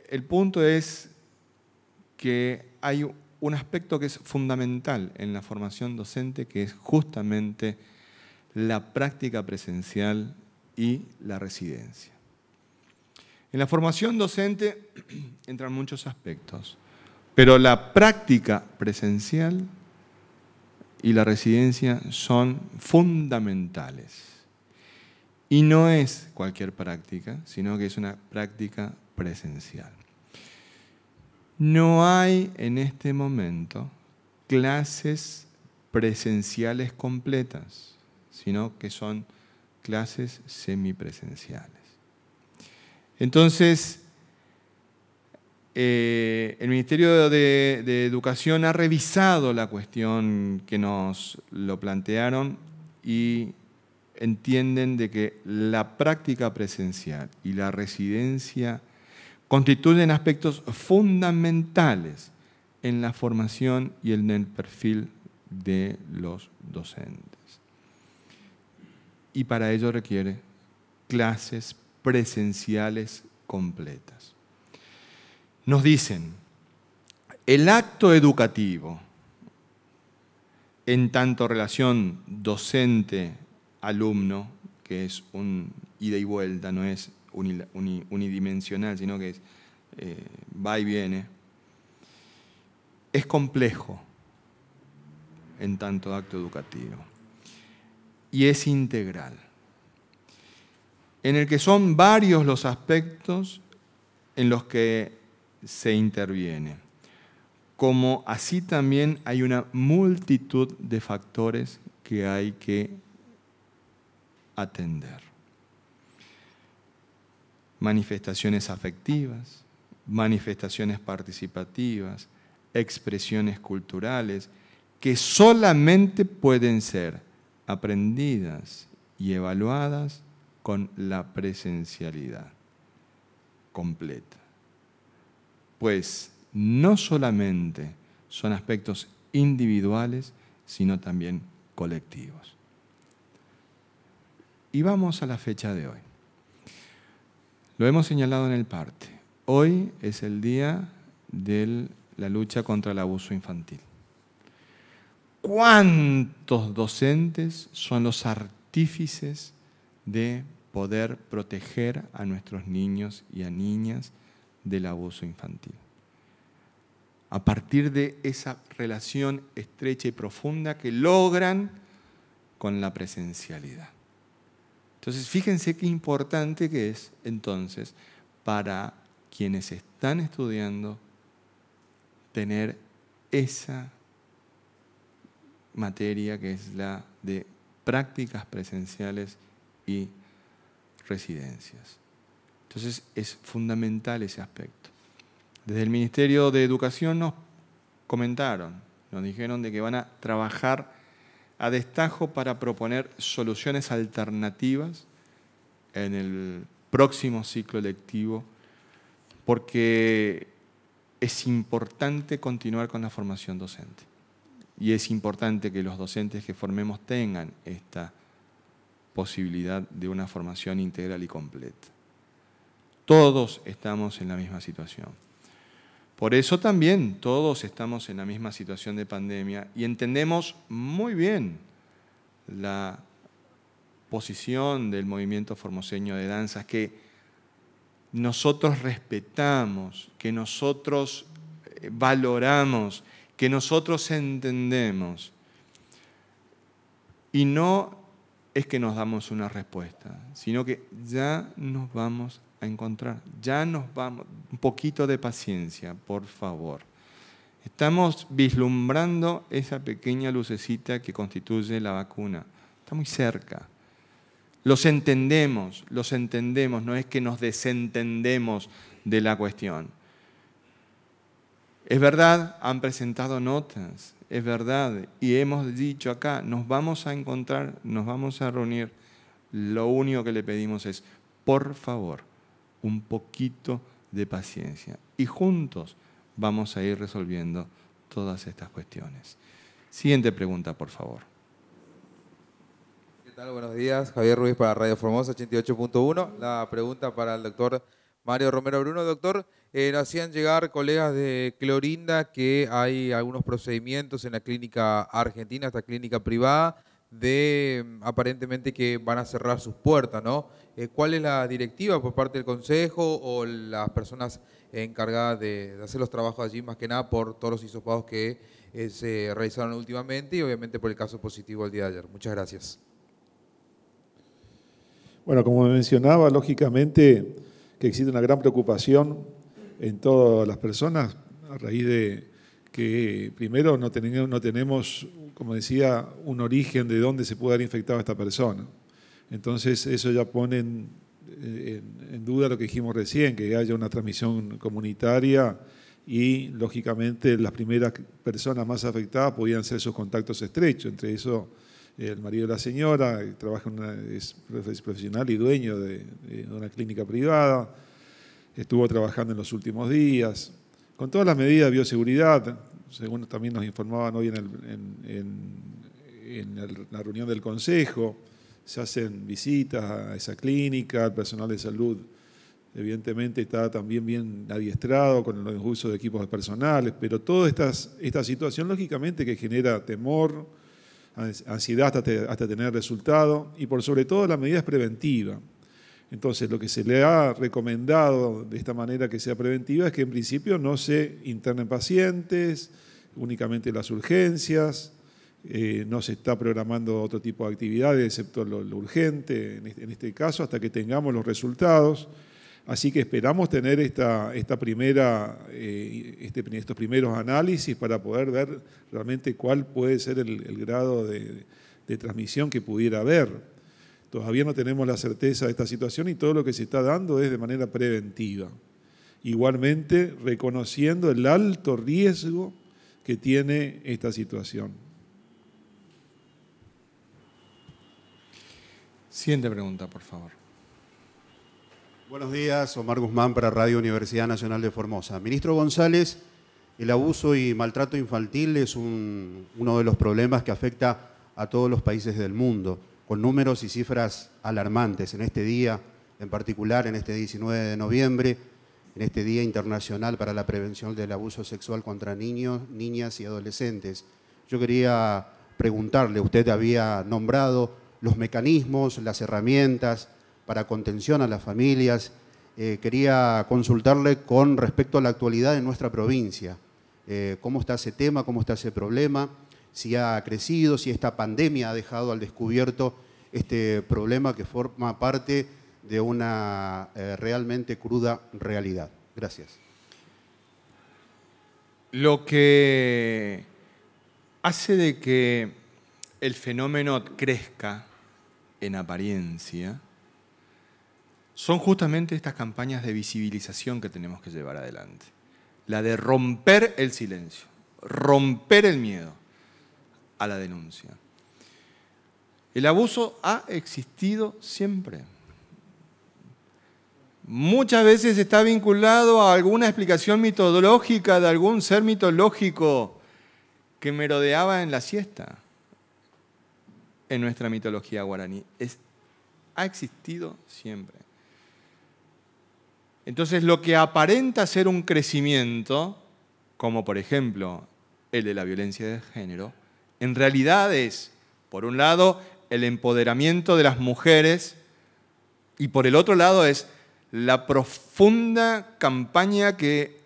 el punto es que hay un aspecto que es fundamental en la formación docente, que es justamente la práctica presencial y la residencia. En la formación docente entran muchos aspectos, pero la práctica presencial y la residencia son fundamentales. Y no es cualquier práctica, sino que es una práctica presencial. No hay en este momento clases presenciales completas, sino que son clases semipresenciales. Entonces, eh, el Ministerio de, de, Educación ha revisado la cuestión que nos lo plantearon y entienden de que la práctica presencial y la residencia constituyen aspectos fundamentales en la formación y en el perfil de los docentes. Y para ello requiere clases presenciales completas. Nos dicen, el acto educativo, en tanto relación docente-alumno, que es un ida y vuelta, no es unidimensional, sino que es, eh, va y viene, es complejo en tanto acto educativo y es integral, en el que son varios los aspectos en los que se interviene, como así también hay una multitud de factores que hay que atender manifestaciones afectivas, manifestaciones participativas, expresiones culturales, que solamente pueden ser aprendidas y evaluadas con la presencialidad completa. Pues no solamente son aspectos individuales, sino también colectivos. Y vamos a la fecha de hoy. Lo hemos señalado en el parte. Hoy es el día de la lucha contra el abuso infantil. ¿Cuántos docentes son los artífices de poder proteger a nuestros niños y a niñas del abuso infantil? A partir de esa relación estrecha y profunda que logran con la presencialidad. Entonces, fíjense qué importante que es entonces para quienes están estudiando tener esa materia que es la de prácticas presenciales y residencias. Entonces es fundamental ese aspecto. Desde el Ministerio de Educación nos comentaron, nos dijeron de que van a trabajar a destajo para proponer soluciones alternativas en el próximo ciclo lectivo porque es importante continuar con la formación docente. Y es importante que los docentes que formemos tengan esta posibilidad de una formación integral y completa. Todos estamos en la misma situación. Por eso también todos estamos en la misma situación de pandemia y entendemos muy bien la posición del movimiento formoseño de danzas, que nosotros respetamos, que nosotros eh, valoramos, que nosotros entendemos. Y no es que nos damos una respuesta, sino que ya nos vamos a encontrar. Ya nos vamos, un poquito de paciencia, por favor. Estamos vislumbrando esa pequeña lucecita que constituye la vacuna. Está muy cerca. Los entendemos, los entendemos, no es que nos desentendemos de la cuestión. Es verdad, han presentado notas, es verdad, y hemos dicho acá, nos vamos a encontrar, nos vamos a reunir. Lo único que le pedimos es, por favor, un poquito de paciencia. Y juntos vamos a ir resolviendo todas estas cuestiones. Siguiente pregunta, por favor.
¿Qué tal? Buenos días. Javier Ruiz para Radio Formosa 88.1. La pregunta para el doctor Mario Romero Bruno. Doctor, eh, nos hacían llegar colegas de Clorinda que hay algunos procedimientos en la clínica argentina, esta clínica privada, de mm, aparentemente que van a cerrar sus puertas, ¿no? Eh, cuál es la directiva por parte del Consejo o las personas encargadas de, hacer los trabajos allí, más que nada por todos los hisopados que eh, se realizaron últimamente y obviamente por el caso positivo el día de ayer. Muchas gracias.
Bueno, como mencionaba, lógicamente que existe una gran preocupación en todas las personas a raíz de que primero no tenemos, no tenemos como decía, un origen de dónde se puede haber infectado a esta persona. Entonces eso ya pone en, duda lo que dijimos recién, que haya una transmisión comunitaria y lógicamente las primeras personas más afectadas podían ser sus contactos estrechos, entre eso el marido de la señora, que trabaja en es profesional y dueño de, una clínica privada, estuvo trabajando en los últimos días, con todas las medidas de bioseguridad, según también nos informaban hoy en la reunión del Consejo, se hacen visitas a esa clínica, el personal de salud evidentemente está también bien adiestrado con el uso de equipos personales, pero toda esta, situación lógicamente que genera temor, ansiedad hasta, hasta tener resultado y por sobre todo la medida es preventiva. Entonces, lo que se le ha recomendado de esta manera que sea preventiva es que en principio no se internen pacientes, únicamente las urgencias, eh, no se está programando otro tipo de actividades, excepto lo, urgente, este, en este, caso, hasta que tengamos los resultados. Así que esperamos tener esta, primera, eh, este, estos primeros análisis para poder ver realmente cuál puede ser el, grado de, transmisión que pudiera haber. Todavía no tenemos la certeza de esta situación y todo lo que se está dando es de manera preventiva. Igualmente reconociendo el alto riesgo que tiene esta situación. Siguiente pregunta, por favor.
Buenos días, Omar Guzmán para Radio Universidad Nacional de Formosa. Ministro González, el abuso y maltrato infantil es uno de los problemas que afecta a todos los países del mundo, con números y cifras alarmantes. En este día, en particular, en este 19 de noviembre, en este Día Internacional para la Prevención del Abuso Sexual contra Niños, Niñas y Adolescentes. Yo quería preguntarle, usted había nombrado los mecanismos, las herramientas para contención a las familias. Eh, quería consultarle con respecto a la actualidad en nuestra provincia. Eh, ¿Cómo está ese tema? ¿Cómo está ese problema? Si ha crecido, si esta pandemia ha dejado al descubierto este problema que forma parte de una eh, realmente cruda realidad. Gracias.
Lo que hace de que el fenómeno crezca en apariencia, son justamente estas campañas de visibilización que tenemos que llevar adelante. La de romper el silencio, romper el miedo a la denuncia. El abuso ha existido siempre. Muchas veces está vinculado a alguna explicación mitológica de algún ser mitológico que merodeaba en la siesta en nuestra mitología guaraní. ha existido siempre. Entonces lo que aparenta ser un crecimiento, como por ejemplo el de la violencia de género, en realidad es, por un lado, el empoderamiento de las mujeres y por el otro lado es la profunda campaña que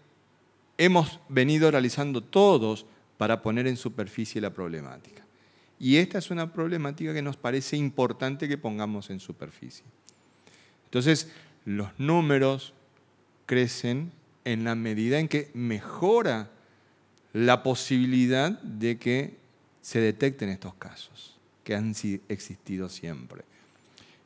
hemos venido realizando todos para poner en superficie la problemática. Y esta es una problemática que nos parece importante que pongamos en superficie. Entonces, los números crecen en la medida en que mejora la posibilidad de que se detecten estos casos, que han existido siempre.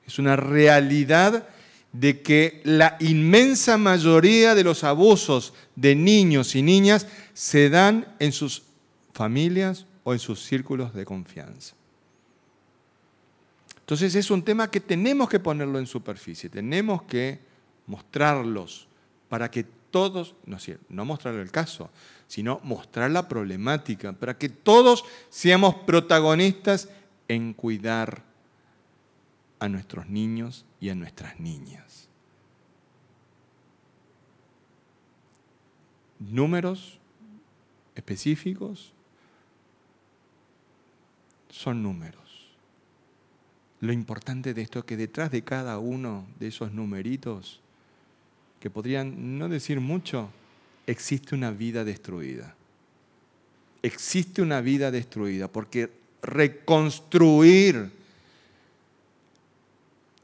Es una realidad de que la inmensa mayoría de los abusos de niños y niñas se dan en sus familias o en sus círculos de confianza. Entonces es un tema que tenemos que ponerlo en superficie, tenemos que mostrarlos para que todos, no, no mostrar el caso, sino mostrar la problemática, para que todos seamos protagonistas en cuidar a nuestros niños y a nuestras niñas. Números específicos, son números. Lo importante de esto es que detrás de cada uno de esos numeritos, que podrían no decir mucho, existe una vida destruida. Existe una vida destruida, porque reconstruir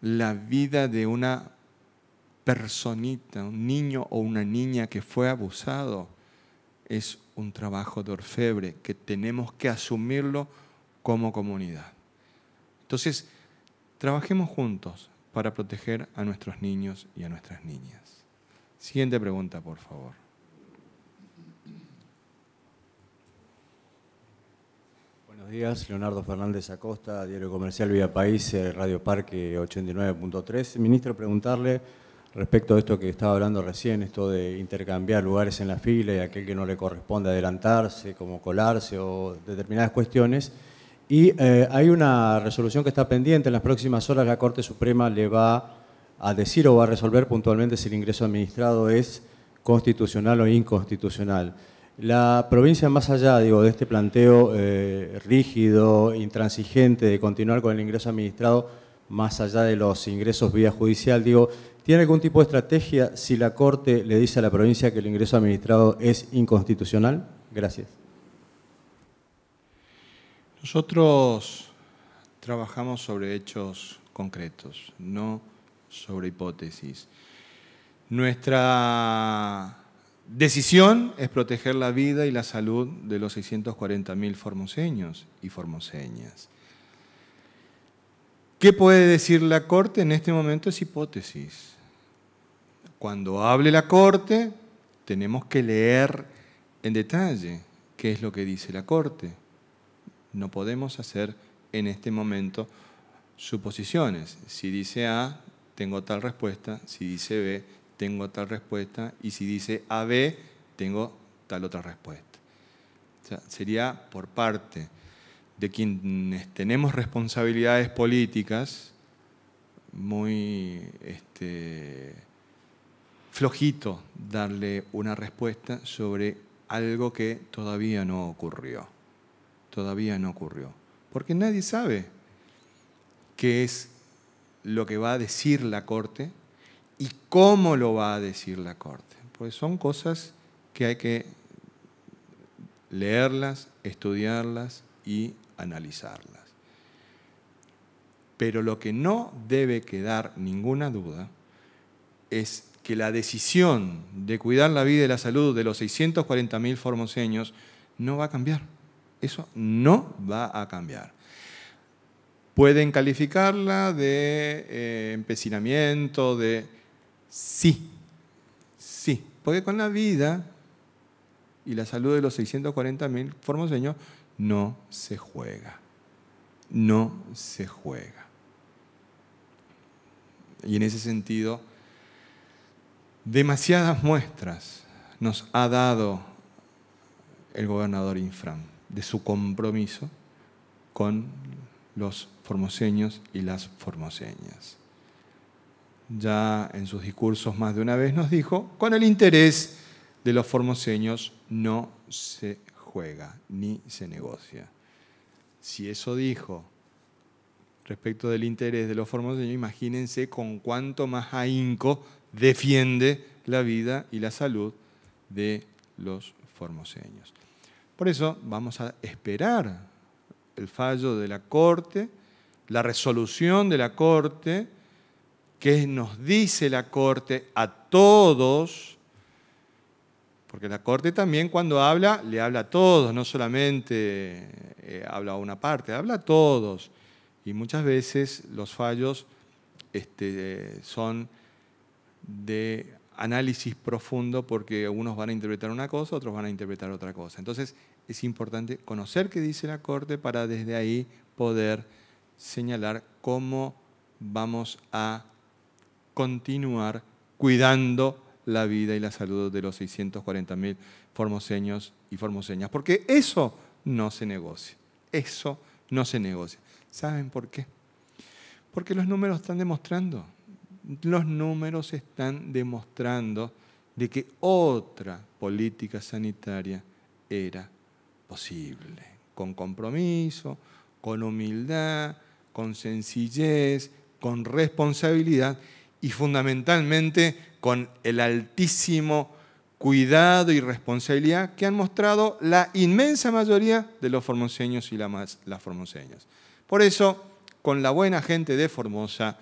la vida de una personita, un niño o una niña que fue abusado, es un trabajo de orfebre que tenemos que asumirlo como comunidad. Entonces, trabajemos juntos para proteger a nuestros niños y a nuestras niñas. Siguiente pregunta, por favor. Buenos días, Leonardo Fernández Acosta, Diario Comercial Vía País, Radio Parque 89.3. Ministro, preguntarle respecto a esto que estaba hablando recién, esto de intercambiar lugares en la fila y aquel que no le corresponde adelantarse, como colarse o determinadas cuestiones. Y eh, hay una resolución que está pendiente. En las próximas horas la Corte Suprema le va a decir o va a resolver puntualmente si el ingreso administrado es constitucional o inconstitucional. La provincia, más allá digo, de este planteo eh, rígido, intransigente de continuar con el ingreso administrado, más allá de los ingresos vía judicial, digo, ¿tiene algún tipo de estrategia si la Corte le dice a la provincia que el ingreso administrado es inconstitucional? Gracias. Nosotros trabajamos sobre hechos concretos, no sobre hipótesis. Nuestra decisión es proteger la vida y la salud de los 640.000 formoseños y formoseñas. ¿Qué puede decir la Corte? En este momento es hipótesis. Cuando hable la Corte, tenemos que leer en detalle qué es lo que dice la Corte no podemos hacer en este momento suposiciones. Si dice A, tengo tal respuesta, si dice B, tengo tal respuesta, y si dice AB, tengo tal otra respuesta. sería por parte de quienes tenemos responsabilidades políticas muy este, flojito darle una respuesta sobre algo que todavía no ocurrió todavía no ocurrió. Porque nadie sabe qué es lo que va a decir la Corte y cómo lo va a decir la Corte. Pues son cosas que hay que leerlas, estudiarlas y analizarlas. Pero lo que no debe quedar ninguna duda es que la decisión de cuidar la vida y la salud de los 640.000 formoseños no va a cambiar. Eso no va a cambiar. Pueden calificarla de eh, empecinamiento, de... Sí, sí, porque con la vida y la salud de los 640.000 formoseños no se juega. No se juega. Y en ese sentido, demasiadas muestras nos ha dado el gobernador Infran de su compromiso con los formoseños y las formoseñas. Ya en sus discursos más de una vez nos dijo, con el interés de los formoseños no se juega ni se negocia. Si eso dijo respecto del interés de los formoseños, imagínense con cuánto más ahínco defiende la vida y la salud de los formoseños. Por eso vamos a esperar el fallo de la Corte, la resolución de la Corte, que nos dice la Corte a todos, porque la Corte también cuando habla, le habla a todos, no solamente eh, habla a una parte, habla a todos. Y muchas veces los fallos este, son de análisis profundo porque unos van a interpretar una cosa, otros van a interpretar otra cosa. Entonces es importante conocer qué dice la Corte para desde ahí poder señalar cómo vamos a continuar cuidando la vida y la salud de los 640.000 formoseños y formoseñas. Porque eso no se negocia. Eso no se negocia. ¿Saben por qué? Porque los números están demostrando los números están demostrando de que otra política sanitaria era posible, con compromiso, con humildad, con sencillez, con responsabilidad y fundamentalmente con el altísimo cuidado y responsabilidad que han mostrado la inmensa mayoría de los formoseños y las formoseñas. Por eso, con la buena gente de Formosa,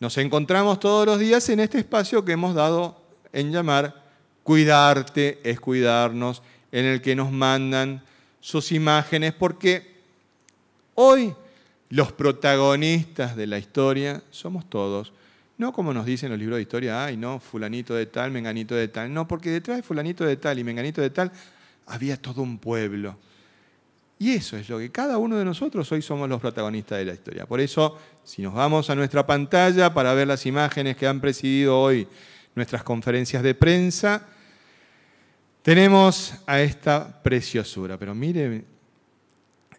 nos encontramos todos los días en este espacio que hemos dado en llamar cuidarte es cuidarnos, en el que nos mandan sus imágenes, porque hoy los protagonistas de la historia somos todos. No como nos dicen los libros de historia, ay, no, fulanito de tal, menganito de tal. No, porque detrás de fulanito de tal y menganito de tal había todo un pueblo y eso es lo que cada uno de nosotros hoy somos los protagonistas de la historia. Por eso, si nos vamos a nuestra pantalla para ver las imágenes que han presidido hoy nuestras conferencias de prensa, tenemos a esta preciosura. Pero mire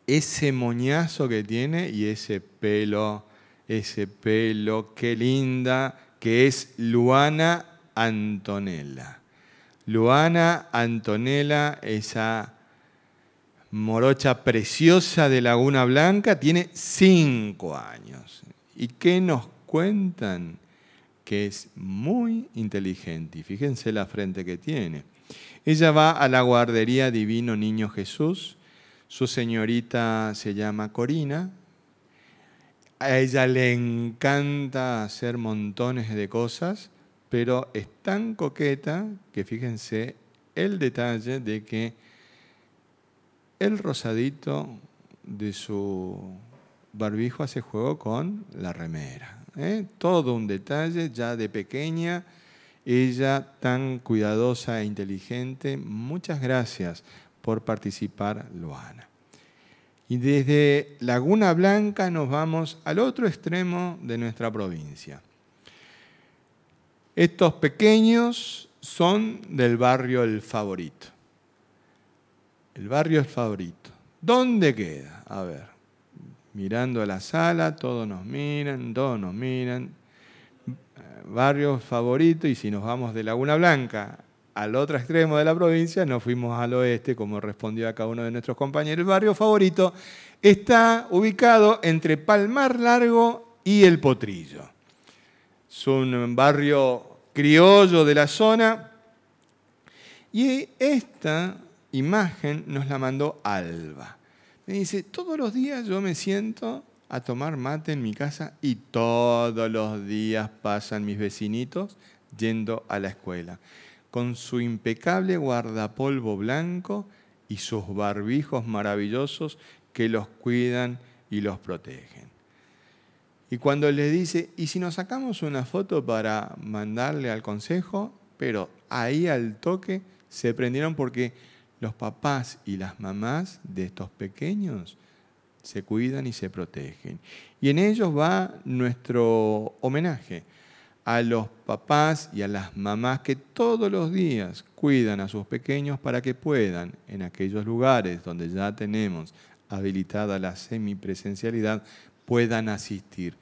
ese moñazo que tiene y ese pelo, ese pelo, qué linda, que es Luana Antonella. Luana Antonella, esa morocha preciosa de Laguna Blanca, tiene cinco años. ¿Y qué nos cuentan? Que es muy inteligente. Y fíjense la frente que tiene. Ella va a la guardería Divino Niño Jesús. Su señorita se llama Corina. A ella le encanta hacer montones de cosas, pero es tan coqueta que fíjense el detalle de que el rosadito de su barbijo hace juego con la remera. ¿eh? Todo un detalle, ya de pequeña, ella tan cuidadosa e inteligente, muchas gracias por participar, Loana. Y desde Laguna Blanca nos vamos al otro extremo de nuestra provincia. Estos pequeños son del barrio El Favorito. El barrio es favorito. ¿Dónde queda? A ver, mirando a la sala, todos nos miran, todos nos miran. Eh, barrio favorito, y si nos vamos de Laguna Blanca al otro extremo de la provincia, nos fuimos al oeste, como respondió acá cada uno de nuestros compañeros. El barrio favorito está ubicado entre Palmar Largo y El Potrillo. Es un barrio criollo de la zona. Y esta imagen nos la mandó Alba. Me dice, todos los días yo me siento a tomar mate en mi casa y todos los días pasan mis vecinitos yendo a la escuela, con su impecable guardapolvo blanco y sus barbijos maravillosos que los cuidan y los protegen. Y cuando le dice, ¿y si nos sacamos una foto para mandarle al consejo? Pero ahí al toque se prendieron porque los papás y las mamás de estos pequeños se cuidan y se protegen. Y en ellos va nuestro homenaje a los papás y a las mamás que todos los días cuidan a sus pequeños para que puedan, en aquellos lugares donde ya tenemos habilitada la semipresencialidad, puedan asistir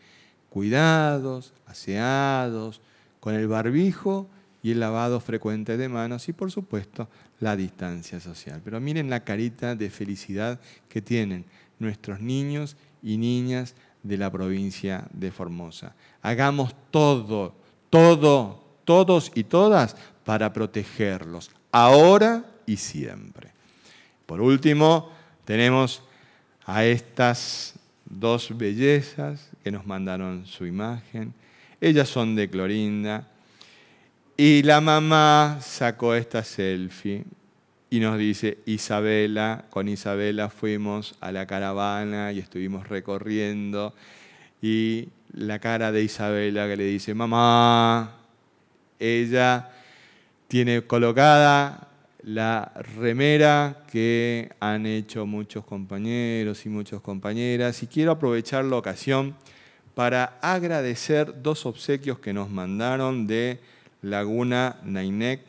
cuidados, aseados, con el barbijo y el lavado frecuente de manos y por supuesto la distancia social. Pero miren la carita de felicidad que tienen nuestros niños y niñas de la provincia de Formosa. Hagamos todo, todo, todos y todas para protegerlos, ahora y siempre. Por último, tenemos a estas dos bellezas que nos mandaron su imagen. Ellas son de Clorinda, y la mamá sacó esta selfie y nos dice, Isabela, con Isabela fuimos a la caravana y estuvimos recorriendo. Y la cara de Isabela que le dice, mamá, ella tiene colocada la remera que han hecho muchos compañeros y muchas compañeras. Y quiero aprovechar la ocasión para agradecer dos obsequios que nos mandaron de Laguna, Nainec,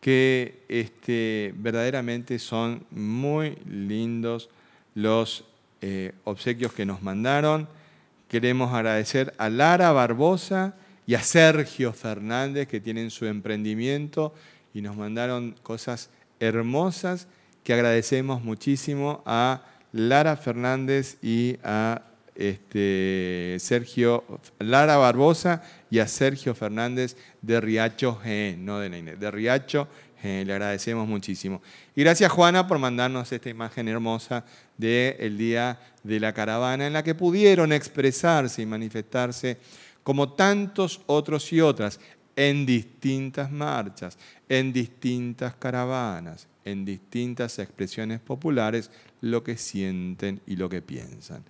que este, verdaderamente son muy lindos los eh, obsequios que nos mandaron. Queremos agradecer a Lara Barbosa y a Sergio Fernández que tienen su emprendimiento y nos mandaron cosas hermosas que agradecemos muchísimo a Lara Fernández y a este, Sergio Lara Barbosa y a Sergio Fernández de Riacho G, no de de Riacho G. Le agradecemos muchísimo. Y gracias Juana por mandarnos esta imagen hermosa del día de la caravana en la que pudieron expresarse y manifestarse como tantos otros y otras en distintas marchas, en distintas caravanas, en distintas expresiones populares, lo que sienten y lo que piensan.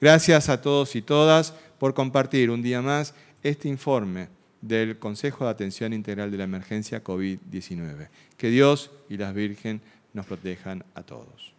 Gracias a todos y todas por compartir un día más este informe del Consejo de Atención Integral de la Emergencia COVID-19. Que Dios y las Virgen nos protejan a todos.